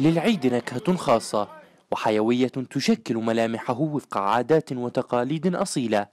للعيد نكهة خاصة وحيوية تشكل ملامحه وفق عادات وتقاليد أصيلة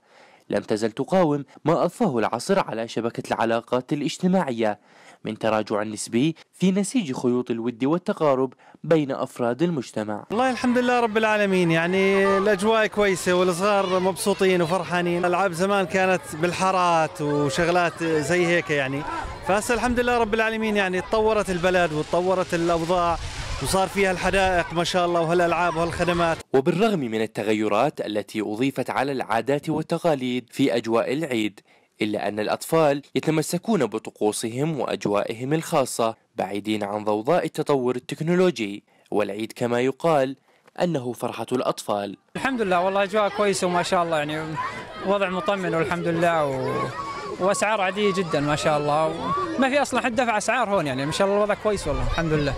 لم تزل تقاوم ما أضفاه العصر على شبكة العلاقات الاجتماعية من تراجع نسبي في نسيج خيوط الود والتقارب بين أفراد المجتمع والله الحمد لله رب العالمين يعني الأجواء كويسة والصغار مبسوطين وفرحانين ألعاب زمان كانت بالحارات وشغلات زي هيك يعني فهسه الحمد لله رب العالمين يعني تطورت البلد وتطورت الأوضاع وصار فيها الحدائق ما شاء الله وهالألعاب وهالخدمات وبالرغم من التغيرات التي أضيفت على العادات والتقاليد في أجواء العيد إلا أن الأطفال يتمسكون بطقوسهم وأجوائهم الخاصة بعيدين عن ضوضاء التطور التكنولوجي والعيد كما يقال أنه فرحة الأطفال الحمد لله والله أجواء كويسة وما شاء الله يعني وضع مطمن والحمد لله و... واسعار عاديه جدا ما شاء الله ما في اصلا حد دفع اسعار هون يعني ما شاء الله الوضع كويس والله الحمد لله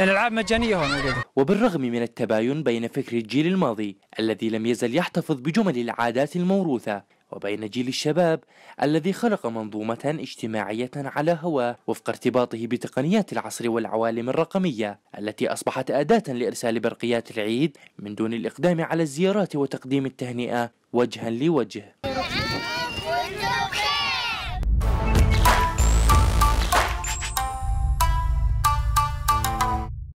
الالعاب مجانيه هون موجوده وبالرغم من التباين بين فكر الجيل الماضي الذي لم يزل يحتفظ بجمل العادات الموروثه وبين جيل الشباب الذي خلق منظومة اجتماعية على هواه وفق ارتباطه بتقنيات العصر والعوالم الرقمية التي أصبحت أداة لإرسال برقيات العيد من دون الإقدام على الزيارات وتقديم التهنئة وجها لوجه